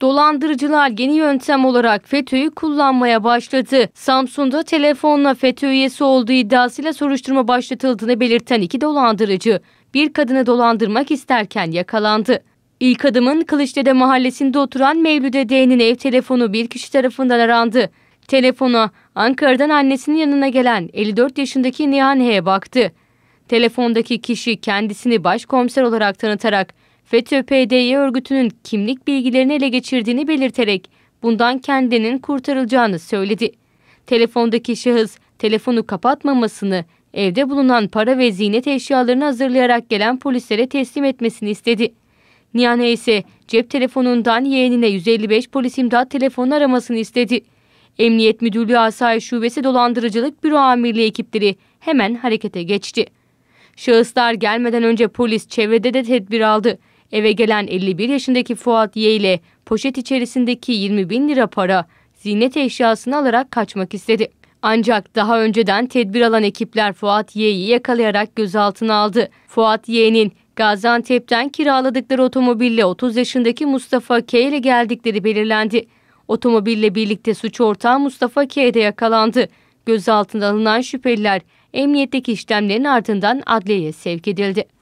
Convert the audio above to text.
Dolandırıcılar yeni yöntem olarak FETÖ'yü kullanmaya başladı. Samsun'da telefonla FETÖ üyesi olduğu iddiasıyla soruşturma başlatıldığını belirten iki dolandırıcı bir kadını dolandırmak isterken yakalandı. İlk adımın Kılıçdere mahallesinde oturan Mevlüde D'nin ev telefonu bir kişi tarafından arandı. Telefona Ankara'dan annesinin yanına gelen 54 yaşındaki Nihan baktı. Telefondaki kişi kendisini başkomiser olarak tanıtarak FETÖ-PDY e örgütünün kimlik bilgilerini ele geçirdiğini belirterek bundan kendinin kurtarılacağını söyledi. Telefondaki şahıs telefonu kapatmamasını, evde bulunan para ve ziynet eşyalarını hazırlayarak gelen polislere teslim etmesini istedi. Niyane ise cep telefonundan yeğenine 155 polis imdat telefonu aramasını istedi. Emniyet Müdürlüğü Asayiş Şubesi Dolandırıcılık Büro Amirliği ekipleri hemen harekete geçti. Şahıslar gelmeden önce polis çevrede de tedbir aldı. Eve gelen 51 yaşındaki Fuat Y ile poşet içerisindeki 20 bin lira para ziynet eşyasını alarak kaçmak istedi. Ancak daha önceden tedbir alan ekipler Fuat Y'yi yakalayarak gözaltına aldı. Fuat Y'nin Gaziantep'ten kiraladıkları otomobille 30 yaşındaki Mustafa K ile geldikleri belirlendi. Otomobille birlikte suç ortağı Mustafa K de yakalandı. Gözaltına alınan şüpheliler emniyetteki işlemlerin ardından adliyeye sevk edildi.